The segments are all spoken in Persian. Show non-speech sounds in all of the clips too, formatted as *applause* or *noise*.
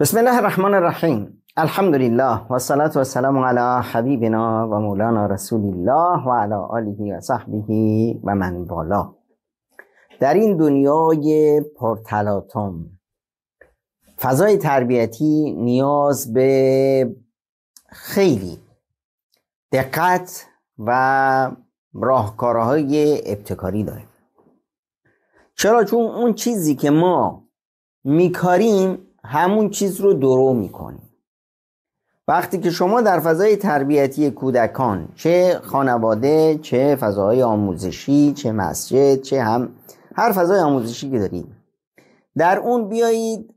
بسم الله الرحمن الرحیم الحمد لله و صلاة و سلام علی حبیبنا و مولانا رسول الله و علی آله و صحبه و من بالا در این دنیای پرتلاتم فضای تربیتی نیاز به خیلی دقت و راهکارهای ابتکاری داره چرا چون اون چیزی که ما میکاریم همون چیز رو درو میکنی وقتی که شما در فضای تربیتی کودکان چه خانواده چه فضای آموزشی چه مسجد چه هم هر فضای آموزشی که دارید در اون بیایید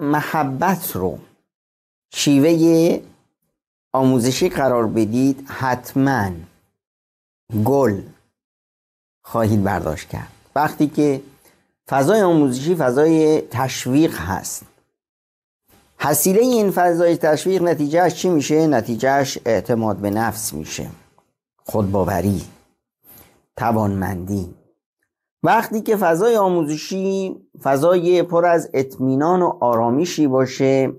محبت رو شیوه آموزشی قرار بدید حتما گل خواهید برداشت کرد وقتی که فضای آموزشی فضای تشویق هست حسیله این فضای تشویق نتیجهش چی میشه؟ نتیجهش اعتماد به نفس میشه خودباوری توانمندی وقتی که فضای آموزشی فضای پر از اطمینان و آرامیشی باشه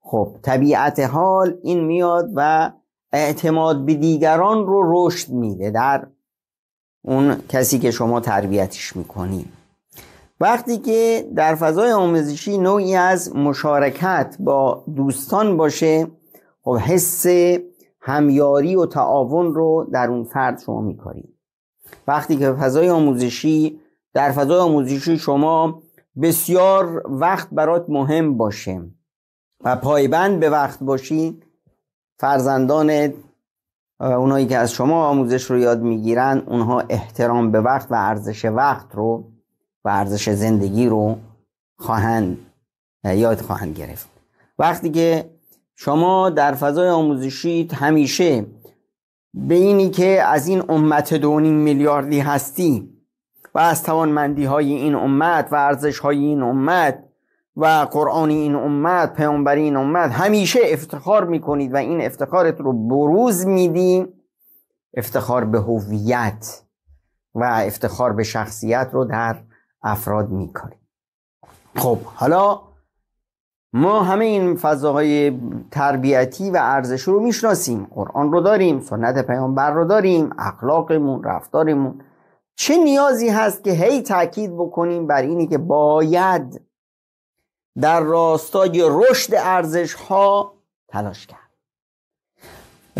خب طبیعت حال این میاد و اعتماد به دیگران رو رشد میده در اون کسی که شما تربیتش میکنیم وقتی که در فضای آموزشی نوعی از مشارکت با دوستان باشه خب حس همیاری و تعاون رو در اون فرد شما میکارید وقتی که فضای آموزشی در فضای آموزشی شما بسیار وقت برات مهم باشه و پایبند به وقت باشی فرزندان اونایی که از شما آموزش رو یاد میگیرن اونها احترام به وقت و ارزش وقت رو و ارزش زندگی رو خواهند یاد خواهند گرفت وقتی که شما در فضای آموزشی همیشه به اینی که از این امت دونین میلیاردی هستی و از توانمندی های این امت و ارزش های این امت و قرآن این امت پیامبر این امت همیشه افتخار میکنید و این افتخارت رو بروز میدی افتخار به هویت و افتخار به شخصیت رو در افراد میکاریم خب حالا ما همه این فضاهای تربیتی و ارزش رو میشناسیم قرآن رو داریم سنت پیامبر رو داریم اخلاقمون رفتارمون چه نیازی هست که هی تاکید بکنیم بر اینی که باید در راستای رشد ارزش ها تلاش کرد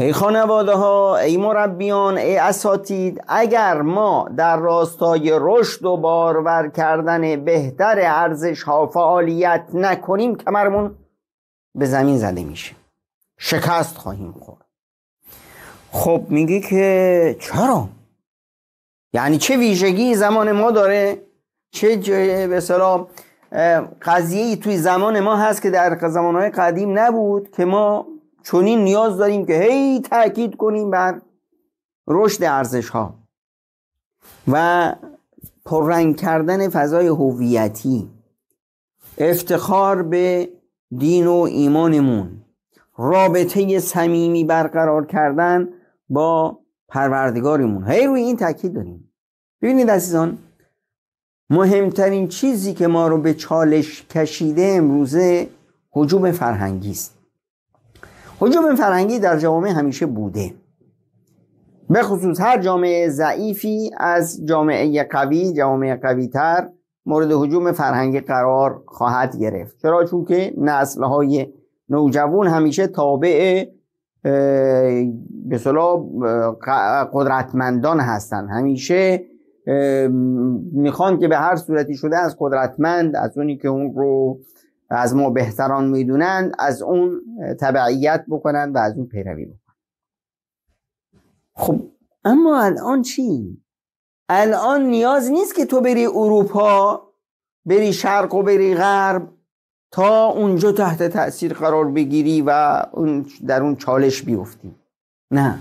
ای خانواده ها ای مربیان ای اساتید اگر ما در راستای رشد و بارور کردن بهتر ارزش ها فعالیت نکنیم کمرمون به زمین زده میشه شکست خواهیم خورد خب میگه که چرا یعنی چه ویژگی زمان ما داره چه به سلام قضیه ای توی زمان ما هست که در زمانهای قدیم نبود که ما این نیاز داریم که هی تاکید کنیم بر رشد ارزش ها و پررنگ کردن فضای هویتی افتخار به دین و ایمانمون رابطه صمیمی برقرار کردن با پروردگارمون هی روی این تاکید داریم ببینید عزیزان مهمترین چیزی که ما رو به چالش کشیده امروزه حجوم فرهنگی است حجوم فرهنگی در جامعه همیشه بوده به خصوص هر جامعه ضعیفی از جامعه قوی جامعه قوی تر مورد حجوم فرهنگی قرار خواهد گرفت چرا چون که نسل های نوجوان همیشه تابع به قدرتمندان هستند همیشه میخوان که به هر صورتی شده از قدرتمند از اونی که اون رو از ما بهتران میدونند از اون تبعیت بکنن و از اون پیروی بکنن خب اما الان چی؟ الان نیاز نیست که تو بری اروپا بری شرق و بری غرب تا اونجا تحت تاثیر قرار بگیری و در اون چالش بیفتی نه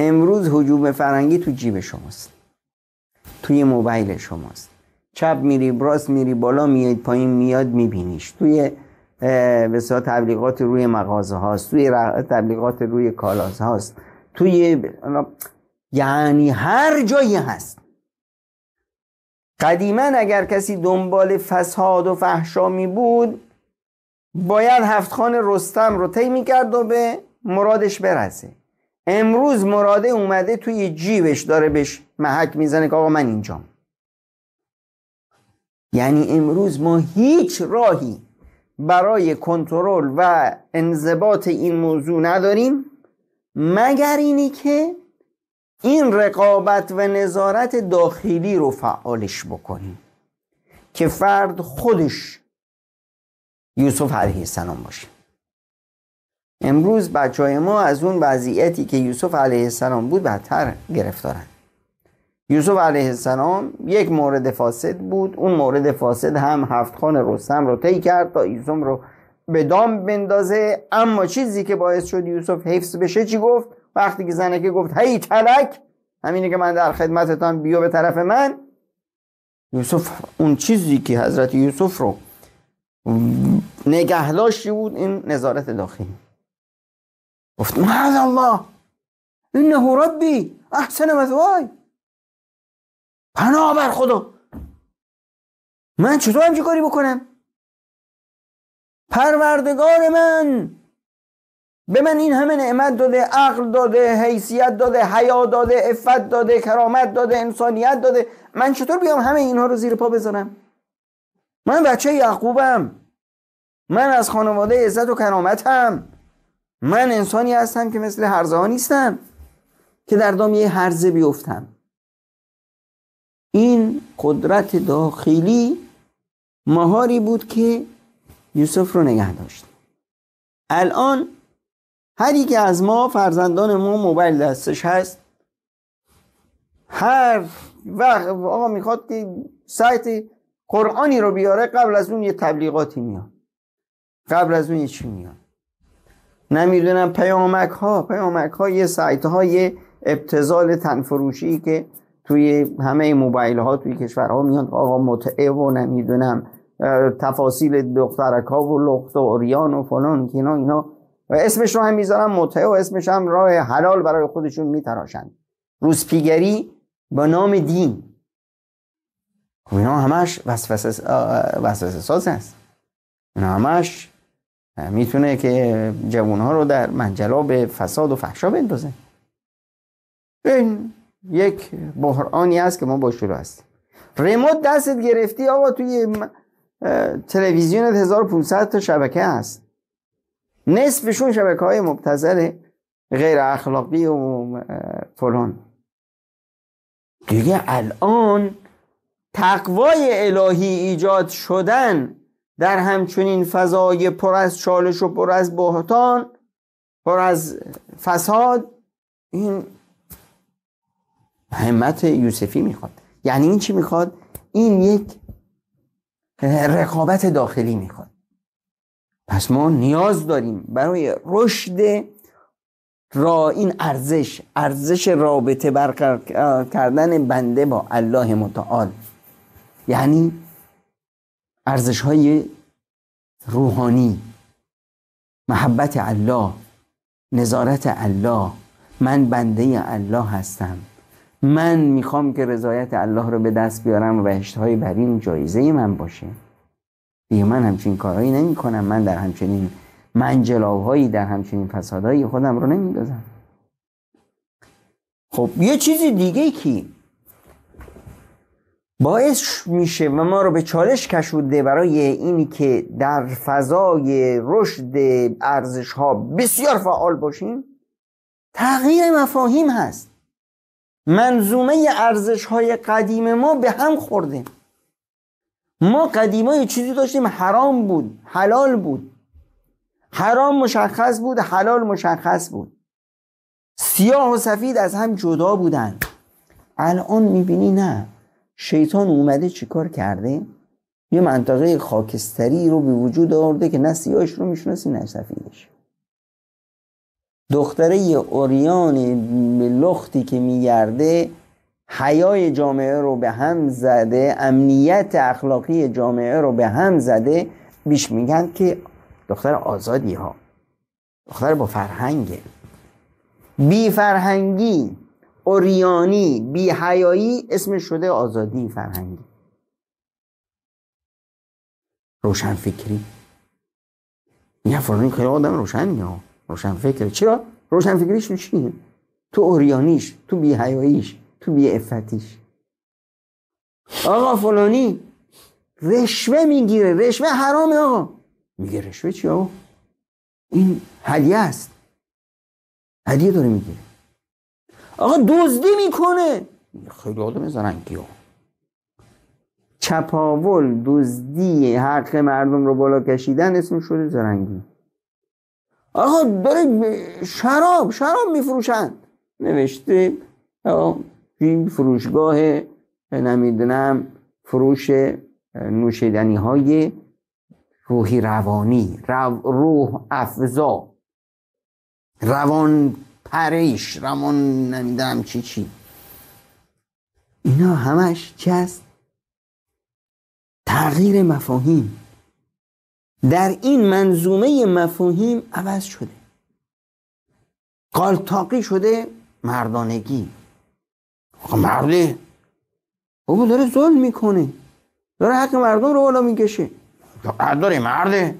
امروز حجوم فرنگی تو جیب شماست توی موبایل شماست چپ میری راست میری بالا میاد پایین میاد میبینیش توی به تبلیغات روی مغازه هاست توی تبلیغات روی کالاز هاست توی یعنی هر جایی هست قدیما اگر کسی دنبال فساد و فحشا می بود باید هفتخان رستم رو طی کرد و به مرادش برسه امروز مراده اومده توی جیبش داره بهش محک میزنه که آقا من اینجام یعنی امروز ما هیچ راهی برای کنترل و انضباط این موضوع نداریم مگر اینی که این رقابت و نظارت داخلی رو فعالش بکنیم که فرد خودش یوسف علیه السلام باشه امروز بچه های ما از اون وضعیتی که یوسف علیه السلام بود بدتر گرفتارن یوسف علیه السلام یک مورد فاسد بود اون مورد فاسد هم هفت خان رستم رو طی کرد تا یوسف رو به دام بندازه اما چیزی که باعث شد یوسف حفظ بشه چی گفت وقتی که زنکه گفت هی تلک همینه که من در خدمتتان بیا به طرف من یوسف اون چیزی که حضرت یوسف رو نگه بود این نظارت داخلی گفت الله انه ربی احسن مثوای پناه بر خدا من چطور همچی کاری بکنم پروردگار من به من این همه نعمت داده عقل داده حیثیت داده حیا داده افت داده کرامت داده انسانیت داده من چطور بیام همه اینها رو زیر پا بذارم من بچه یعقوبم من از خانواده عزت و کرامتم من انسانی هستم که مثل هرزه ها نیستم که در دام یه هرزه بیفتم این قدرت داخلی مهاری بود که یوسف رو نگه داشت الان هر یک از ما فرزندان ما موبایل دستش هست هر وقت آقا میخواد که سایت قرآنی رو بیاره قبل از اون یه تبلیغاتی میاد قبل از اون یه چی میاد نمیدونم پیامک ها پیامک ها یه سایت های ابتزال تنفروشی که توی همه موبایل ها توی کشورها میان آقا متعه و نمیدونم تفاصیل دخترک ها و لخت و اوریان و فلان که اینا اینا اسمش رو هم میذارن متعه و اسمش هم راه حلال برای خودشون میتراشن روسپیگری با نام دین خب اینا همش وسوسه وسوسه ساز است اینا همش میتونه که جوانها رو در منجلاب فساد و فحشا بندازه این یک بحرانی است که ما با شروع هستیم ریموت دستت گرفتی آقا توی تلویزیون 1500 تا شبکه هست نصفشون شبکه های مبتزل غیر اخلاقی و فلان دیگه الان تقوای الهی ایجاد شدن در همچنین فضای پر از چالش و پر از بهتان پر از فساد این همت یوسفی میخواد یعنی این چی میخواد این یک رقابت داخلی میخواد پس ما نیاز داریم برای رشد را این ارزش ارزش رابطه برقرار کردن بنده با الله متعال یعنی ارزش های روحانی محبت الله نظارت الله من بنده الله هستم من میخوام که رضایت الله رو به دست بیارم و هشتهای برین جایزه من باشه بیا من همچین کارهایی نمی کنم من در همچنین منجلاوهایی در همچنین فسادهایی خودم رو دازم خب یه چیزی دیگه که باعث میشه و ما رو به چالش کشوده برای اینی که در فضای رشد ارزش ها بسیار فعال باشیم تغییر مفاهیم هست منظومه ارزش های قدیم ما به هم خورده ما قدیما چیزی داشتیم حرام بود حلال بود حرام مشخص بود حلال مشخص بود سیاه و سفید از هم جدا بودن الان میبینی نه شیطان اومده چیکار کرده یه منطقه خاکستری رو به وجود آورده که نه سیاهش رو میشناسی نه سفیدش دختره اوریانی لختی که میگرده حیای جامعه رو به هم زده امنیت اخلاقی جامعه رو به هم زده بیش میگن که دختر آزادی ها دختر با فرهنگه بی فرهنگی اوریانی بی حیایی اسم شده آزادی فرهنگی روشن فکری نه فرانی که آدم روشن ها فکر چرا روشنفکریش تو چیه تو اوریانیش تو بیهیاییش تو بیعفتیش آقا فلانی رشوه میگیره رشوه حرامه آقا میگه رشوه چی آقا این هدیه است هدیه داره میگیره آقا دزدی میکنه خیلی آدم زرنگی آقا چپاول دزدی حق مردم رو بالا کشیدن اسم شده زرنگی آقا داره شراب شراب میفروشند نوشته این فروشگاه نمیدونم فروش نوشیدنی های روحی روانی روح افزا روان پریش روان نمیدونم چی چی اینا همش چی است تغییر مفاهیم در این منظومه مفاهیم عوض شده قالتاقی شده مردانگی مرده او داره ظلم میکنه داره حق مردم رو بالا میکشه داره مرده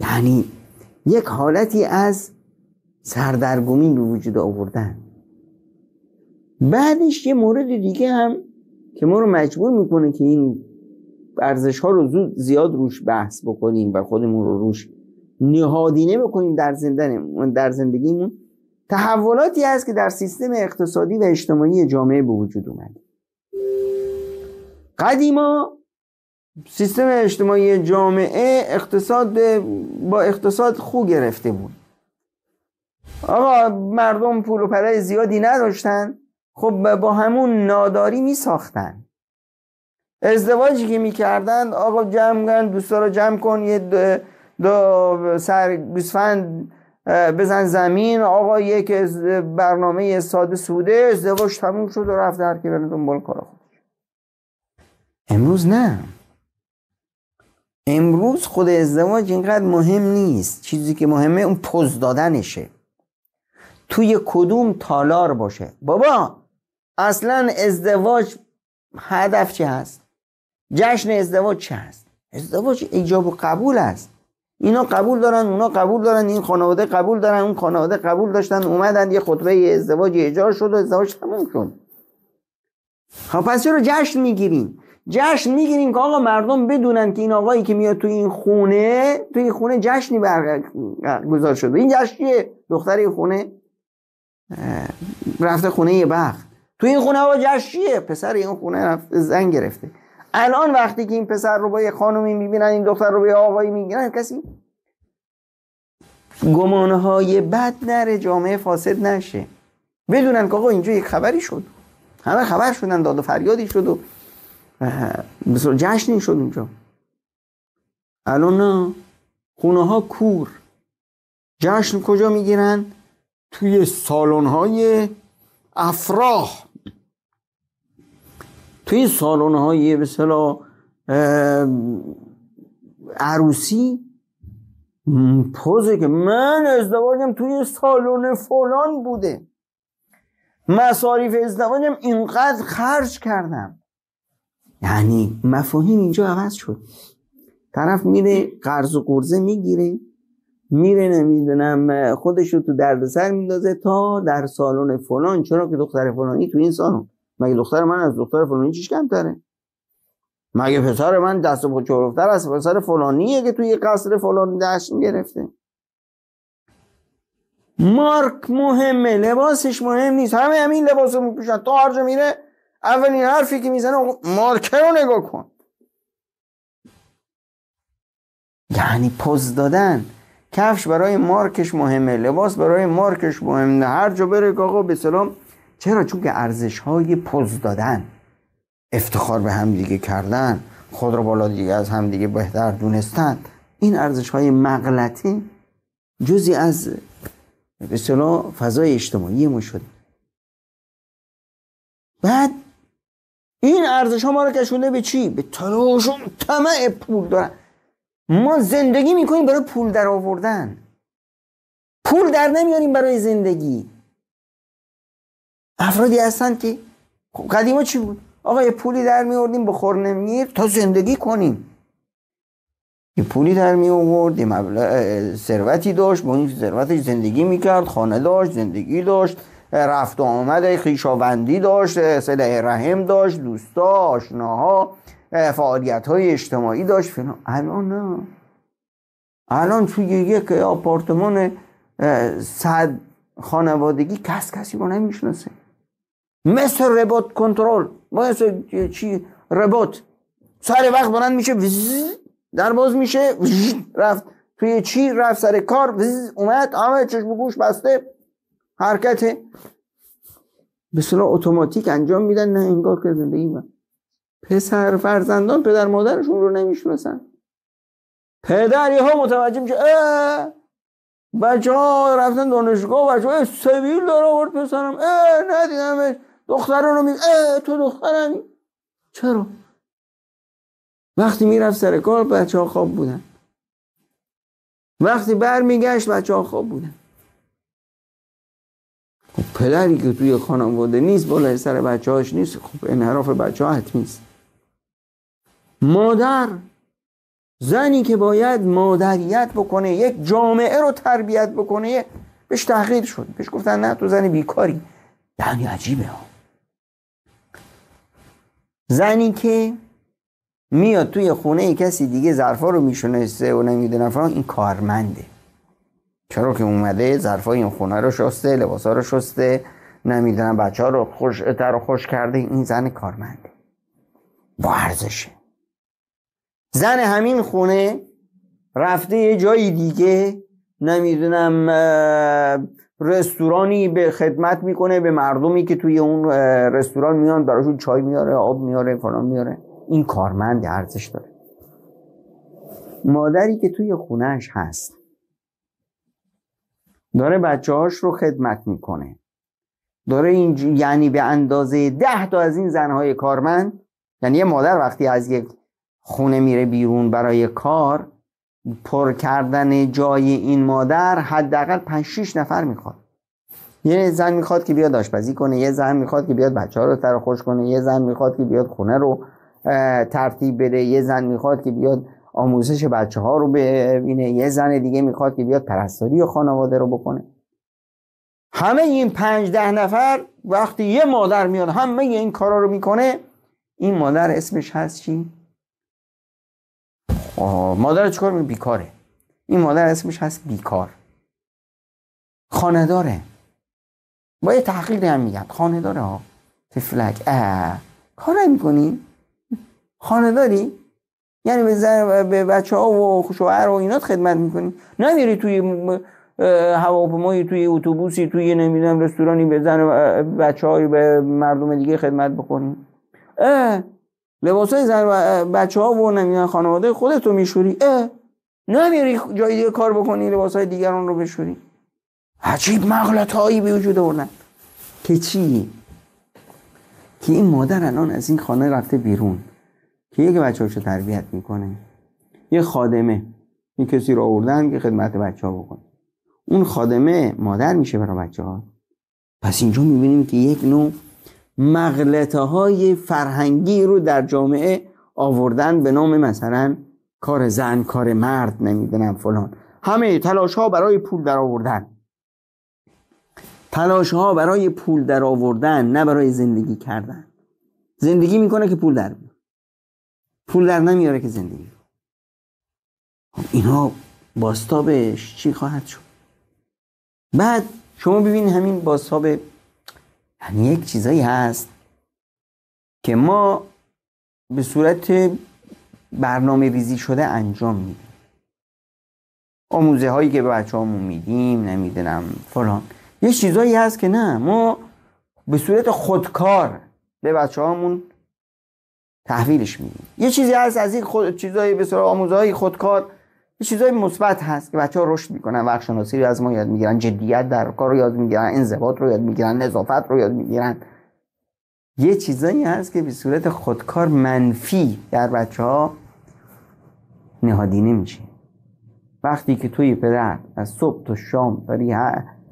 یعنی یک حالتی از سردرگمی به وجود آوردن بعدش یه مورد دیگه هم که ما رو مجبور میکنه که این ارزش ها رو زود زیاد روش بحث بکنیم و خودمون رو روش نهادینه بکنیم در زندگیمون در زندگیمون تحولاتی هست که در سیستم اقتصادی و اجتماعی جامعه به وجود اومده قدیما سیستم اجتماعی جامعه اقتصاد با اقتصاد خو گرفته بود آقا مردم پول و پلای زیادی نداشتن خب با همون ناداری می ساختن ازدواجی که میکردن آقا جمع کن دوستا رو جمع کن یه دو, سر گوسفند بزن زمین آقا یک برنامه ساده سوده ازدواج تموم شد و رفت در که دنبال کار خودش امروز نه امروز خود ازدواج اینقدر مهم نیست چیزی که مهمه اون پوز دادنشه توی کدوم تالار باشه بابا اصلا ازدواج هدف چه هست جشن ازدواج چه هست؟ ازدواج ایجاب و قبول است اینا قبول دارن اونا قبول دارن این خانواده قبول دارن اون خانواده قبول داشتن اومدن یه خطبه ازدواج اجار شد و ازدواج تموم شد خب پس چرا جشن میگیریم جشن میگیریم که آقا مردم بدونن که این آقایی که میاد تو این خونه تو این خونه جشنی برگزار شده این جشن چیه دختر این خونه رفته خونه یه بخت تو این خونه آقا جشنیه. پسر این خونه رفت زن گرفته الان وقتی که این پسر رو با یه خانومی میبینن این دختر رو به آقایی میگیرن کسی های بد نره جامعه فاسد نشه بدونن که آقا اینجا یک خبری شد همه خبر شدن داد و فریادی شد و جشنی شد اونجا الان خونه ها کور جشن کجا میگیرن توی سالن های افراح توی سالن های به عروسی پوزه که من ازدواجم توی سالن فلان بوده مصاریف ازدواجم اینقدر خرج کردم یعنی مفاهیم اینجا عوض شد طرف میره قرض و قرضه میگیره میره نمیدونم خودش رو تو دردسر میندازه تا در سالن فلان چرا که دختر فلانی تو این سالن مگه دختر من از دختر فلانی چیش کمتره مگه پسر من دست و چهرفتر از پسر فلانیه که توی قصر فلان دشت گرفته مارک مهمه لباسش مهم نیست همه همین لباس رو میپوشن تا هر جا میره اولین حرفی که میزنه مارکه رو نگاه کن یعنی پوز دادن کفش برای مارکش مهمه لباس برای مارکش مهمه هر جا بره آقا به سلام چرا چون که ارزش های پوز دادن افتخار به دیگه کردن خود را بالا دیگه از دیگه بهتر دونستن این ارزش های مغلطی جزی از به فضای اجتماعی ما شده بعد این ارزش ها ما رو کشونده به چی؟ به تلاش و طمع پول دارن ما زندگی میکنیم برای پول در آوردن پول در نمیاریم برای زندگی افرادی هستند که قدیما چی بود آقا یه پولی در میوردیم به خورنمیر تا زندگی کنیم یه پولی در می آورد ثروتی داشت با این ثروتش زندگی میکرد خانه داشت زندگی داشت رفت و آمد خیشاوندی داشت سله رحم داشت دوستا آشناها فعالیت های اجتماعی داشت فینا. الان نه الان توی یک آپارتمان صد خانوادگی کس کسی با نمیشناسه مثل ربات کنترل مثل چی ربات سر وقت بلند میشه در باز میشه رفت توی چی رفت سر کار اومد همه چشم گوش بسته حرکت به صلاح اتوماتیک انجام میدن نه انگار که زندگی پسر فرزندان پدر مادرشون رو نمیشناسن پدر یه ها متوجه میشه بچه ها رفتن دانشگاه بچه های سویل داره آورد پسرم اه ندیدمش دختران رو میگه تو دخترم چرا وقتی میرفت سر کار بچه ها خواب بودن وقتی میگشت بچه ها خواب بودن خب که توی خانواده نیست بالای سر بچه هاش نیست خب انحراف بچه ها حتمیست مادر زنی که باید مادریت بکنه یک جامعه رو تربیت بکنه بهش تحقیر شد بهش گفتن نه تو زن بیکاری یعنی عجیبه ها زنی که میاد توی خونه کسی دیگه ظرفا رو میشونسته و نمیدونه فلان این کارمنده چرا که اومده ظرفا این خونه رو شسته لباسا رو شسته نمیدونم بچه ها رو خوش و خوش کرده این زن کارمنده با ارزشه زن همین خونه رفته یه جایی دیگه نمیدونم رستورانی به خدمت میکنه به مردمی که توی اون رستوران میان براشون چای میاره آب میاره فلان میاره این کارمند ارزش داره مادری که توی خونهش هست داره بچه هاش رو خدمت میکنه داره این یعنی به اندازه ده تا از این زنهای کارمند یعنی یه مادر وقتی از یک خونه میره بیرون برای کار پر کردن جای این مادر حداقل 5 6 نفر میخواد یه زن میخواد که بیاد آشپزی کنه یه زن میخواد که بیاد بچه ها رو تر خوش کنه یه زن میخواد که بیاد خونه رو ترتیب بده یه زن میخواد که بیاد آموزش بچه ها رو ببینه یه زن دیگه میخواد که بیاد پرستاری و خانواده رو بکنه همه این پنج ده نفر وقتی یه مادر میاد همه این کارا رو میکنه این مادر اسمش هست چی؟ مادر چکار میگه؟ بیکاره این مادر اسمش هست بیکار خانه داره با یه تحقیل هم میگن خانه داره ها تفلک اه کار میکنی خانه داری یعنی به, زر... به بچه ها و خوشوهر و اینات خدمت میکنی نمیری توی هواپیمایی توی اتوبوسی توی نمیدونم رستورانی به زن بچه های به مردم دیگه خدمت بکنی لباس های زن بچه ها و نمیان خانواده خودت رو میشوری اه نمیری جایی دیگه کار بکنی لباس های دیگران رو بشوری عجیب مغلط هایی به وجود آوردن که چی؟ که این مادر الان از این خانه رفته بیرون که یک بچه رو تربیت میکنه یه خادمه این کسی رو آوردن که خدمت بچه ها بکنه اون خادمه مادر میشه برای بچه ها پس اینجا میبینیم که یک نوع مغلطه های فرهنگی رو در جامعه آوردن به نام مثلا کار زن کار مرد نمیدونم فلان همه تلاش ها برای پول در آوردن تلاش ها برای پول در آوردن نه برای زندگی کردن زندگی میکنه که پول در بیاره پول در نمیاره که زندگی خب اینها باستابش چی خواهد شد بعد شما ببینید همین باستاب یعنی یک چیزایی هست که ما به صورت برنامه ریزی شده انجام میدیم آموزه هایی که به بچه همون میدیم نمیدونم فلان یه چیزایی هست که نه ما به صورت خودکار به بچه همون تحویلش میدیم یه چیزی هست از این خود... چیزایی به صورت آموزه های خودکار یه چیزای مثبت هست که بچه‌ها رشد میکنن وقت شناسی رو از ما یاد میگیرن جدیت در کار رو یاد میگیرن انضباط رو یاد میگیرن نظافت رو یاد میگیرن یه چیزایی هست که به صورت خودکار منفی در بچه ها نهادینه میشه وقتی که توی پدر از صبح تا شام داری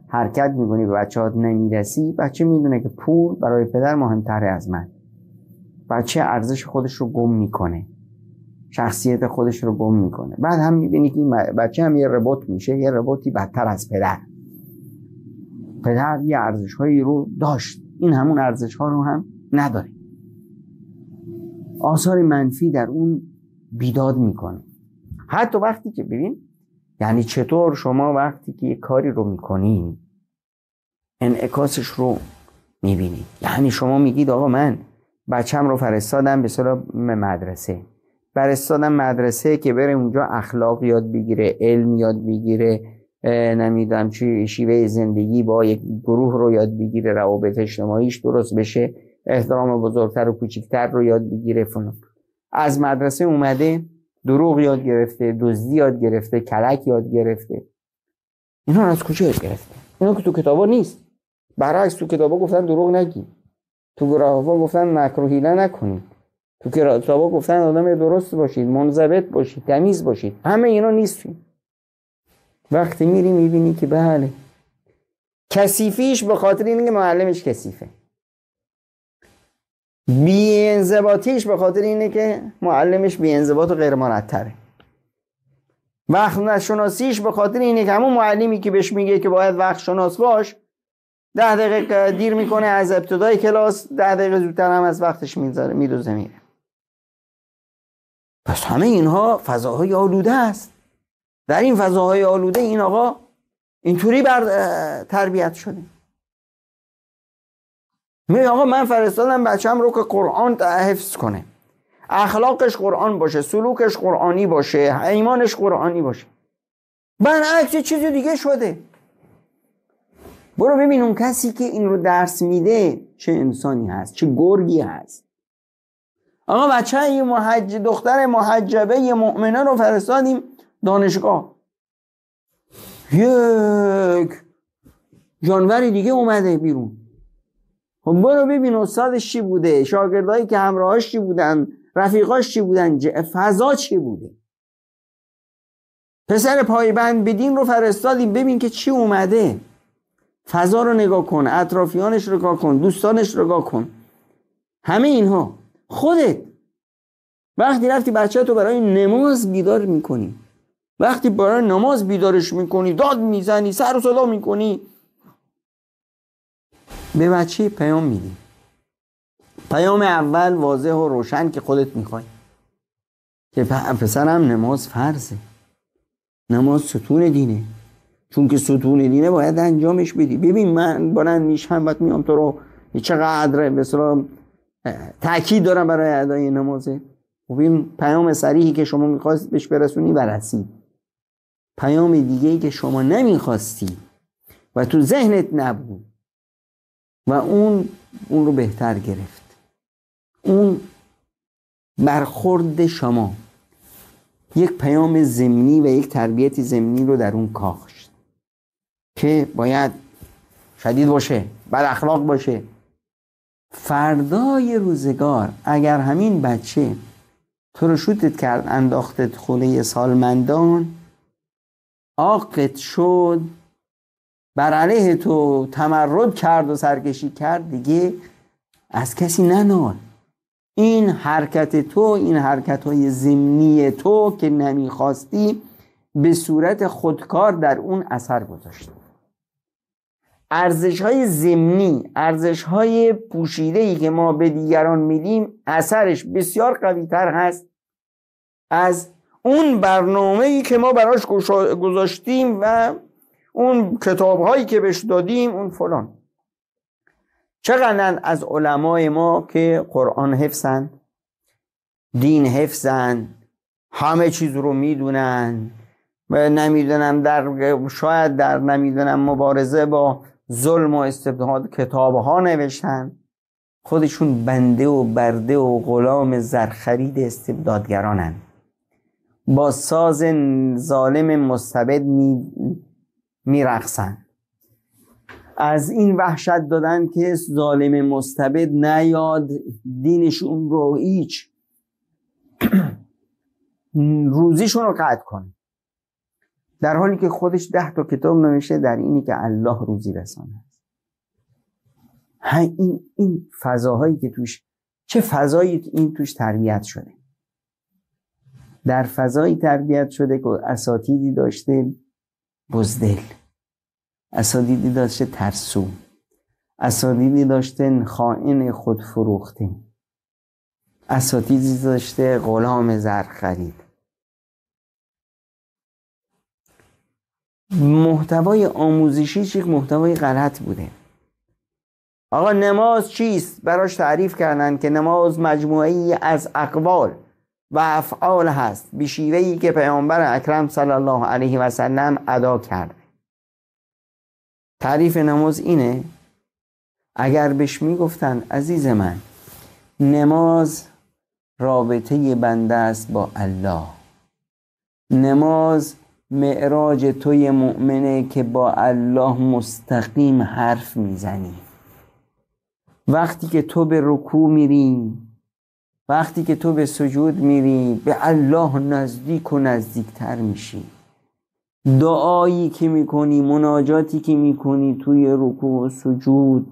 حرکت میکنی به بچه ها نمیرسی بچه میدونه که پول برای پدر مهمتره از من بچه ارزش خودش رو گم میکنه شخصیت خودش رو گم میکنه بعد هم میبینی که بچه هم یه ربات میشه یه رباتی بدتر از پدر پدر یه ارزش هایی رو داشت این همون ارزش ها رو هم نداره آثار منفی در اون بیداد میکنه حتی وقتی که ببین یعنی چطور شما وقتی که یه کاری رو میکنین انعکاسش رو میبینید یعنی شما میگید آقا من بچم رو فرستادم به مدرسه برستادم مدرسه که بره اونجا اخلاق یاد بگیره علم یاد بگیره نمیدونم چی شیوه زندگی با یک گروه رو یاد بگیره روابط اجتماعیش درست بشه احترام بزرگتر و کوچکتر رو یاد بگیره از مدرسه اومده دروغ یاد گرفته دزدی یاد گرفته کلک یاد گرفته اینا از کجا یاد گرفته اینا که تو کتابا نیست برعکس تو کتابا گفتن دروغ نگی تو گراهوا گفتن مکروهیله نکنید تو کتابا گفتن آدم درست باشید منضبط باشید تمیز باشید همه اینا نیستیم وقتی میری میبینی که بله کسیفیش به خاطر اینه که معلمش کسیفه بیانزباتیش به خاطر اینه که معلمش بیانزبات و غیر مرتبه وقت نشناسیش به خاطر اینه که همون معلمی که بهش میگه که باید وقت شناس باش ده دقیقه دیر میکنه از ابتدای کلاس ده دقیقه زودتر هم از وقتش میذاره میدوزه میره پس همه اینها فضاهای آلوده است در این فضاهای آلوده این آقا اینطوری بر تربیت شده می آقا من فرستادم بچم رو که قرآن حفظ کنه اخلاقش قرآن باشه سلوکش قرآنی باشه ایمانش قرآنی باشه برعکس چیز دیگه شده برو ببین کسی که این رو درس میده چه انسانی هست چه گرگی هست آقا بچه های محج... دختر محجبه یه مؤمنه رو فرستادیم دانشگاه یک جانوری دیگه اومده بیرون خب برو ببین استادش چی بوده شاگردهایی که همراهاش چی بودن رفیقاش چی بودن فضا چی بوده پسر پایبند به دین رو فرستادیم ببین که چی اومده فضا رو نگاه کن اطرافیانش رو نگاه کن دوستانش رو نگاه کن همه اینها خودت وقتی رفتی بچه تو برای نماز بیدار میکنی وقتی برای نماز بیدارش میکنی داد میزنی سر و صدا میکنی به بچه پیام میدی پیام اول واضح و روشن که خودت میخوای که پسرم نماز فرضه نماز ستون دینه چون که ستون دینه باید انجامش بدی ببین من بلند میشم وقت میام تو رو چقدر به تاکید دارم برای ادای نمازه خب این پیام صریحی که شما میخواستید بهش برسونی و رسید پیام دیگه ای که شما نمیخواستی و تو ذهنت نبود و اون اون رو بهتر گرفت اون برخورد شما یک پیام زمینی و یک تربیت زمینی رو در اون کاخشت که باید شدید باشه بر اخلاق باشه فردای روزگار اگر همین بچه تو رو شوتت کرد انداختت خونه سالمندان آقت شد بر علیه تو تمرد کرد و سرکشی کرد دیگه از کسی ننال این حرکت تو این حرکت های زمینی تو که نمیخواستی به صورت خودکار در اون اثر گذاشت. ارزش های زمینی ارزش های پوشیده ای که ما به دیگران میدیم اثرش بسیار قوی تر هست از اون برنامه ای که ما براش گذاشتیم و اون کتاب هایی که بهش دادیم اون فلان چقدر از علمای ما که قرآن حفظن دین حفظن همه چیز رو میدونن نمیدونم در شاید در نمیدونم مبارزه با ظلم و استبداد کتاب ها نوشتن خودشون بنده و برده و غلام زرخرید استبدادگرانن با ساز ظالم مستبد می از این وحشت دادن که ظالم مستبد نیاد دینشون رو هیچ *clears throat* روزیشون رو قطع کنه در حالی که خودش ده تا کتاب نمیشه در اینی که الله روزی رسانه این این فضاهایی که توش چه فضایی این توش تربیت شده در فضایی تربیت شده که اساتیدی داشته بزدل اساتیدی داشته ترسو اساتیدی داشته خائن خود فروخته اساتیدی داشته غلام زر خرید محتوای آموزشیش یک محتوای غلط بوده آقا نماز چیست براش تعریف کردن که نماز مجموعه از اقوال و افعال هست به ای که پیامبر اکرم صلی الله علیه و سلم ادا کرده تعریف نماز اینه اگر بهش میگفتن عزیز من نماز رابطه بنده است با الله نماز معراج توی مؤمنه که با الله مستقیم حرف میزنی وقتی که تو به رکوع میری وقتی که تو به سجود میری به الله نزدیک و نزدیکتر میشی دعایی که میکنی مناجاتی که میکنی توی رکوع و سجود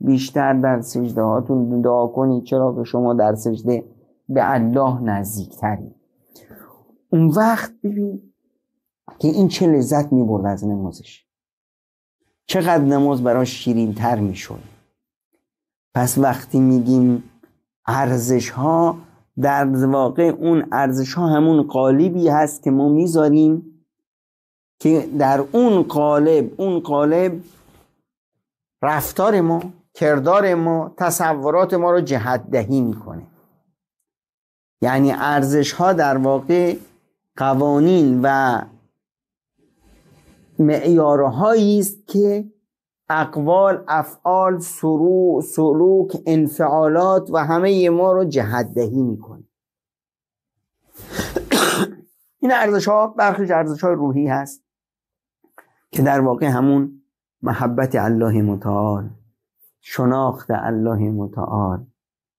بیشتر در سجده هاتون دعا کنی چرا که شما در سجده به الله نزدیکتری اون وقت ببین که این چه لذت می برد از نمازش چقدر نماز براش شیرین تر می شود. پس وقتی میگیم ارزش ها در واقع اون ارزش ها همون قالبی هست که ما میذاریم که در اون قالب اون قالب رفتار ما کردار ما تصورات ما رو جهت دهی میکنه یعنی ارزش ها در واقع قوانین و معیارهایی است که اقوال افعال سرو، سلوک انفعالات و همه ما رو جهت دهی میکنه *clears throat* این ارزش ها برخیش ارزش های روحی هست که در واقع همون محبت الله متعال شناخت الله متعال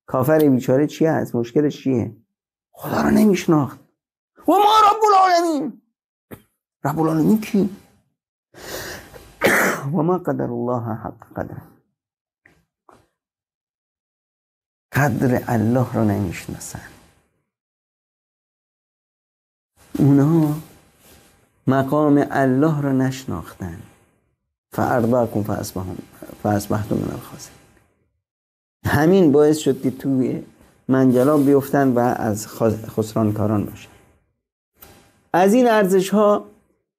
کافر بیچاره چی هست؟ مشکلش چیه؟ خدا رو نمیشناخت و ما رب العالمین رب العالمین کی؟ *laughs* وما قدر الله حق قدر قدر الله رو نمیشناسن اونا مقام الله رو نشناختن فارداکم فاسبهتون من الخاسرین همین باعث شد که توی منجلا بیفتن و از کاران باشن از این ارزش ها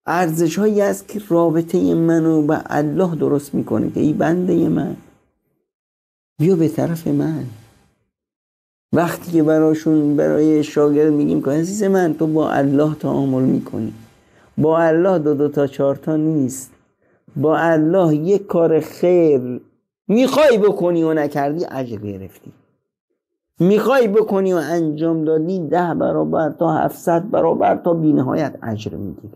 ارزش هایی است که رابطه منو به الله درست میکنه که ای بنده من بیا به طرف من وقتی که براشون برای شاگرد میگیم که عزیز من تو با الله تعامل میکنی با الله دو دو تا چهار تا نیست با الله یک کار خیر میخوای بکنی و نکردی اجر گرفتی میخوای بکنی و انجام دادی ده برابر تا هفتصد برابر تا بینهایت اجر میگیری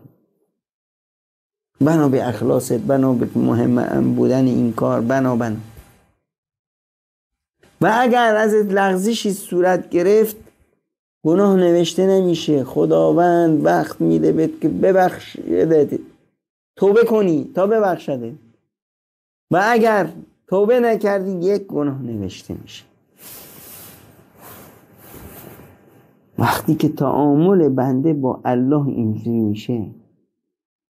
بنا به اخلاصت بنا به مهم بودن این کار بنا بنا و اگر از لغزشی صورت گرفت گناه نوشته نمیشه خداوند وقت میده بهت که ببخشیدت توبه کنی تا ببخشده و اگر توبه نکردی یک گناه نوشته میشه وقتی که تعامل بنده با الله اینجوری میشه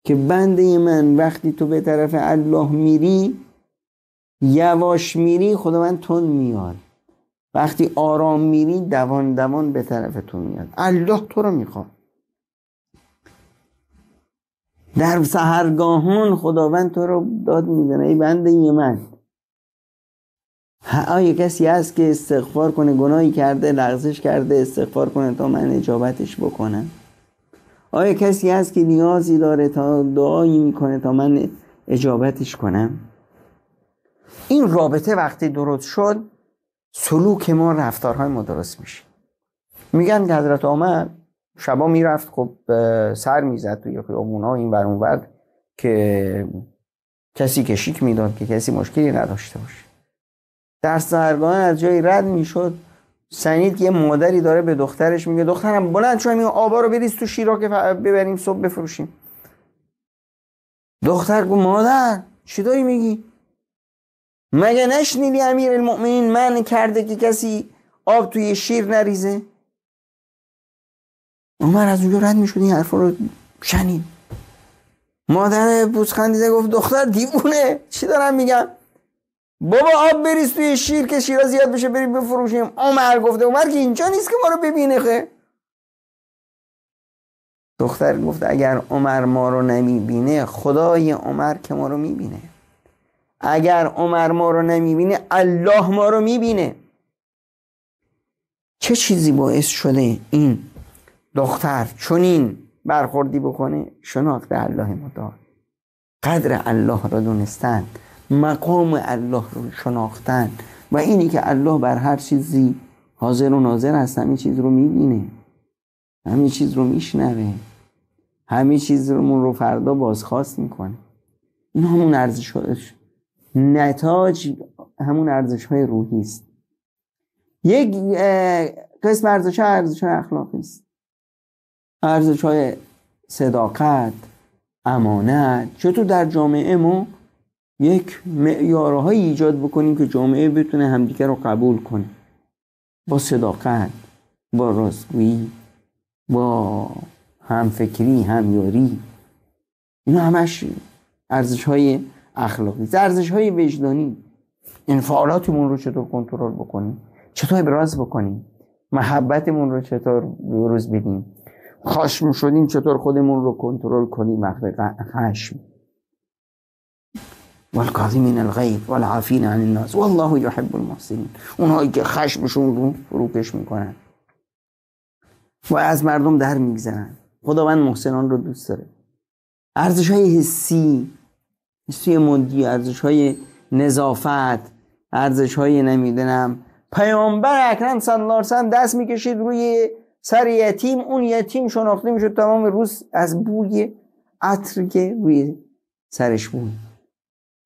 که بنده من وقتی تو به طرف الله میری یواش میری خداوند تون میاد وقتی آرام میری دوان دوان به طرف تو میاد الله تو رو میخواد در سهرگاهان خداوند تو رو داد میزنه ای بنده من آیا کسی هست که استغفار کنه گناهی کرده لغزش کرده استغفار کنه تا من اجابتش بکنم آیا کسی هست که نیازی داره تا دعایی میکنه تا من اجابتش کنم این رابطه وقتی درست شد سلوک ما رفتارهای ما درست میشه میگن که حضرت عمر شبا میرفت خب سر میزد توی خیابونا این بر اون که کسی کشیک میداد که کسی مشکلی نداشته باشه در سهرگاه از جایی رد میشد سنید که یه مادری داره به دخترش میگه دخترم بلند شو این آبا رو بریز تو شیرا که ببریم صبح بفروشیم دختر گفت مادر چی داری میگی مگه نشنیدی امیر المؤمنین من کرده که کسی آب توی شیر نریزه عمر از اونجا رد میشد این حرفا رو شنید مادر پوزخندیده گفت دختر دیوونه چی دارم میگم بابا آب بریز توی شیر که شیرا زیاد بشه بریم بفروشیم عمر گفته عمر که اینجا نیست که ما رو ببینه خه دختر گفت اگر عمر ما رو نمیبینه خدای عمر که ما رو میبینه اگر عمر ما رو نمیبینه الله ما رو میبینه چه چیزی باعث شده این دختر چنین برخوردی بکنه شناخت الله مدار قدر الله را دونستند مقام الله رو شناختن و اینی که الله بر هر چیزی حاضر و ناظر هست همین چیز رو میبینه همین چیز رو میشنوه همین چیز رو رو فردا بازخواست میکنه این همون ارزش نتاج همون ارزش های روحی است یک قسم ارزش ها ارزش های اخلاقی است ارزش های صداقت امانت چطور در جامعه ما یک معیارهای ایجاد بکنیم که جامعه بتونه همدیگه رو قبول کنه با صداقت با راستگویی با همفکری همیاری اینا همش ارزش های اخلاقی ارزش های وجدانی انفعالاتمون رو چطور کنترل بکنیم چطور ابراز بکنیم محبتمون رو چطور بروز بدیم خشم شدیم چطور خودمون رو کنترل کنیم وقت خشم والکاظمین الغیب والعافین عن الناس والله یحب المحسنین اونهایی که خشمشون رو روکش میکنن و از مردم در میگذرن خداوند محسنان رو دوست داره ارزش های حسی حسی مدی ارزش های نظافت ارزش های نمیدنم پیامبر اکرم صلی الله علیه دست میکشید روی سر یتیم اون یتیم شناخته میشد تمام روز از بوی عطر که روی سرش بود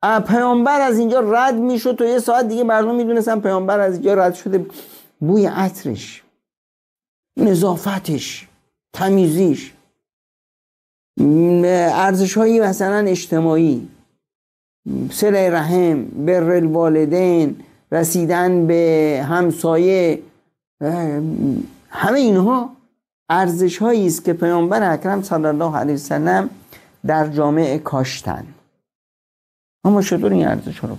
پیامبر از اینجا رد میشد تو یه ساعت دیگه مردم میدونستن پیامبر از اینجا رد شده بوی عطرش نظافتش تمیزیش ارزش هایی مثلا اجتماعی سر رحم بر الوالدین رسیدن به همسایه همه اینها ارزش هایی است که پیامبر اکرم صلی الله علیه وسلم در جامعه کاشتن اما چطور این ارزش رو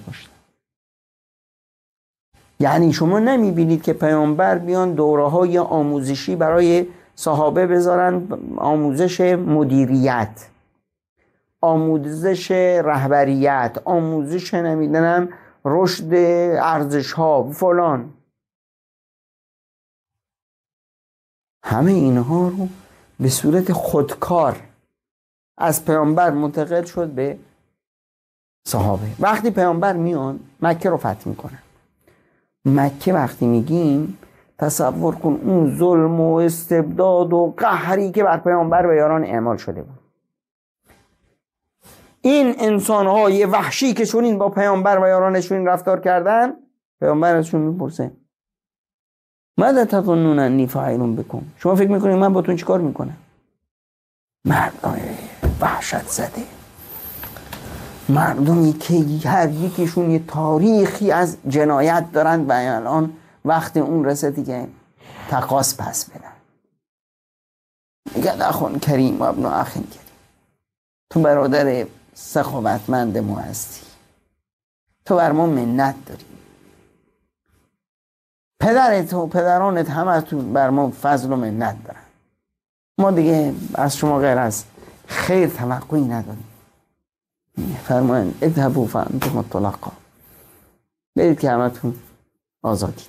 یعنی شما نمیبینید که پیامبر بیان دوره های آموزشی برای صحابه بذارن آموزش مدیریت آموزش رهبریت آموزش نمیدنم رشد ارزش ها فلان همه اینها رو به صورت خودکار از پیامبر منتقل شد به صحابه وقتی پیامبر میان مکه رو فتح میکنن مکه وقتی میگیم تصور کن اون ظلم و استبداد و قهری که بر پیامبر و یاران اعمال شده بود این انسانهای وحشی که چنین با پیامبر و یارانشون رفتار کردن پیامبر ازشون میپرسه ماذا تظنون انی فاعل بکن شما فکر میکنید من باتون چیکار میکنم مرد وحشت زده مردمی که هر یکیشون یه تاریخی از جنایت دارند و الان وقت اون رسه دیگه تقاس پس بدن میگه اخون کریم و ابن اخین کریم تو برادر سخاوتمند ما هستی تو بر ما منت داری پدرت و پدرانت همتون بر ما فضل و منت دارن ما دیگه از شما غیر از خیر توقعی نداریم فرمان اذهبوا فانتم الطلاق برید که همتون آزادی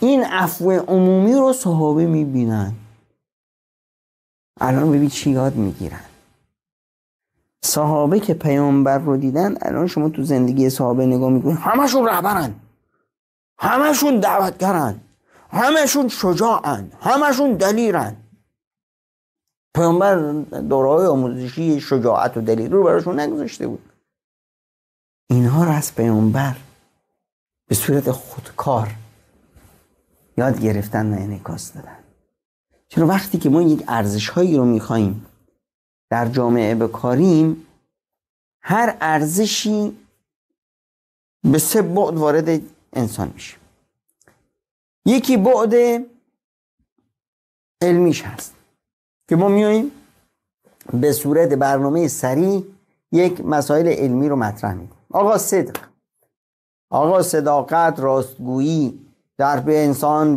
این عفو عمومی رو صحابه میبینن الان ببین چی یاد میگیرن صحابه که پیامبر رو دیدن الان شما تو زندگی صحابه نگاه میکنید همشون رهبرن همشون دعوتگرن همشون شجاعن همشون دلیرن پیامبر دورهای آموزشی شجاعت و دلیل رو براشون نگذاشته بود اینها رو از پیامبر به صورت خودکار یاد گرفتن و انعکاس دادن چرا وقتی که ما یک ارزش هایی رو میخواییم در جامعه بکاریم هر ارزشی به سه بعد وارد انسان میشه یکی بعد علمیش هست که ما میاییم به صورت برنامه سریع یک مسائل علمی رو مطرح میکنیم آقا صدق آقا صداقت راستگویی در به انسان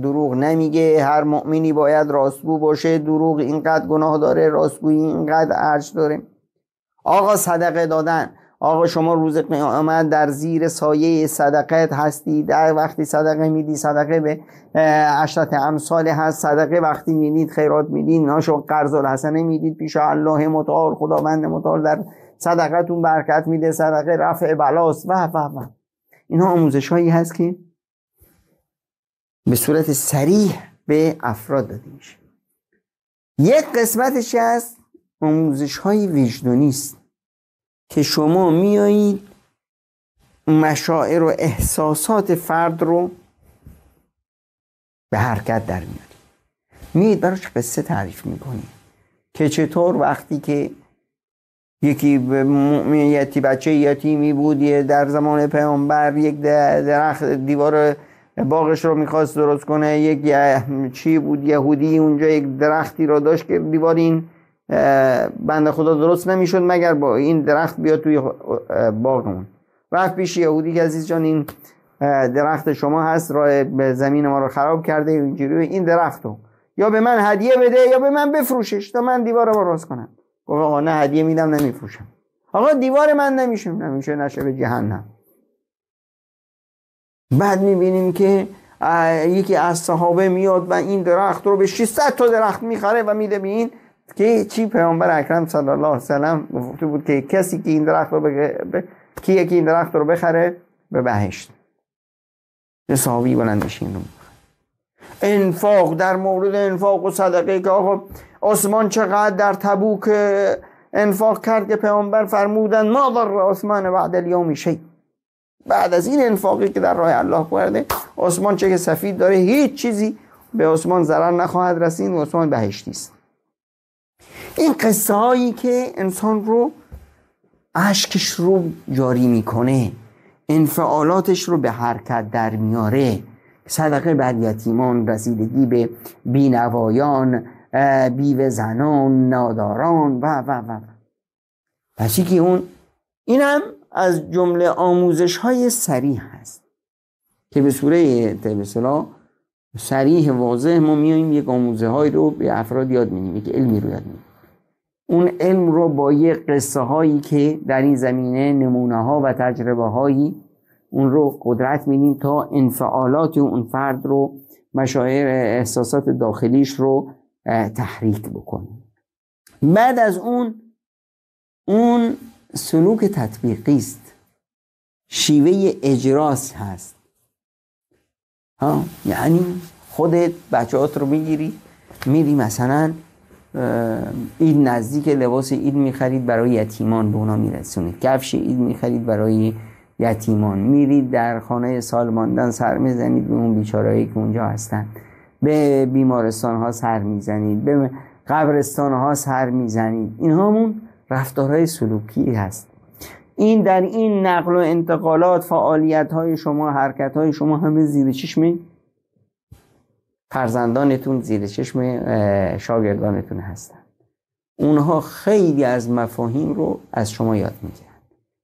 دروغ نمیگه هر مؤمنی باید راستگو باشه دروغ اینقدر گناه داره راستگویی اینقدر ارج داره آقا صدقه دادن آقا شما روز قیامت در زیر سایه صدقت هستی در وقتی صدقه میدی صدقه به عشرت امثال هست صدقه وقتی میدید خیرات میدید ناشو قرض الحسنه میدید پیش الله متعال خداوند متعال در صدقتون برکت میده صدقه رفع بلاست و و و اینا آموزش هایی هست که به صورت سریح به افراد داده میشه یک قسمتش از آموزش های وجدانی است که شما میایید مشاعر و احساسات فرد رو به حرکت در میارید میید براش قصه تعریف میکنید که چطور وقتی که یکی مؤمنیتی بچه یتیمی بود یه در زمان پیامبر یک درخت دیوار باغش رو میخواست درست کنه یک چی بود یهودی اونجا یک درختی رو داشت که دیوار این بنده خدا درست نمیشد مگر با این درخت بیاد توی باغمون رفت پیش یهودی که عزیز جان این درخت شما هست راه به زمین ما رو خراب کرده اینجوری این درختو یا به من هدیه بده یا به من بفروشش تا من دیوار رو راست کنم گفت آقا نه هدیه میدم نمیفروشم آقا دیوار من نمیشه نمیشه نشه به جهنم بعد میبینیم که یکی از صحابه میاد و این درخت رو به 600 تا درخت میخره و میده به این که چی پیامبر اکرم صلی الله علیه و سلم گفته بود که کسی که این درخت رو ب... کیه که این درخت رو بخره به بهشت به صحابی بلند این رو انفاق در مورد انفاق و صدقه که آقا عثمان چقدر در تبوک انفاق کرد که پیامبر فرمودن ما در عثمان بعد الیوم شی بعد از این انفاقی که در راه الله کرده عثمان چه که سفید داره هیچ چیزی به عثمان ضرر نخواهد رسید و عثمان بهشتی است این قصه هایی که انسان رو اشکش رو جاری میکنه انفعالاتش رو به حرکت در میاره صدقه بر یتیمان رسیدگی به بینوایان بیوه زنان ناداران و و و پس که اون اینم از جمله آموزش های سریع هست که به صورت به سریح واضح ما میایم یک آموزه های رو به افراد یاد میدیم یک علمی رو یاد میدیم اون علم رو با یه قصه هایی که در این زمینه نمونه ها و تجربه هایی اون رو قدرت میدیم تا انفعالات اون فرد رو مشاعر احساسات داخلیش رو تحریک بکنیم بعد از اون اون سلوک تطبیقی است شیوه اجراس هست ها یعنی خودت بچهات رو میگیری میری مثلا این نزدیک لباس اید میخرید برای یتیمان به اونا میرسونید کفش اید میخرید برای یتیمان میرید در خانه سالماندن سر میزنید به اون بیچارهایی که اونجا هستن به بیمارستان ها سر میزنید به قبرستان ها سر میزنید این همون رفتارهای سلوکی هست این در این نقل و انتقالات فعالیت های شما حرکت های شما همه زیر چشم فرزندانتون زیر چشم شاگردانتون هستن اونها خیلی از مفاهیم رو از شما یاد میگیرن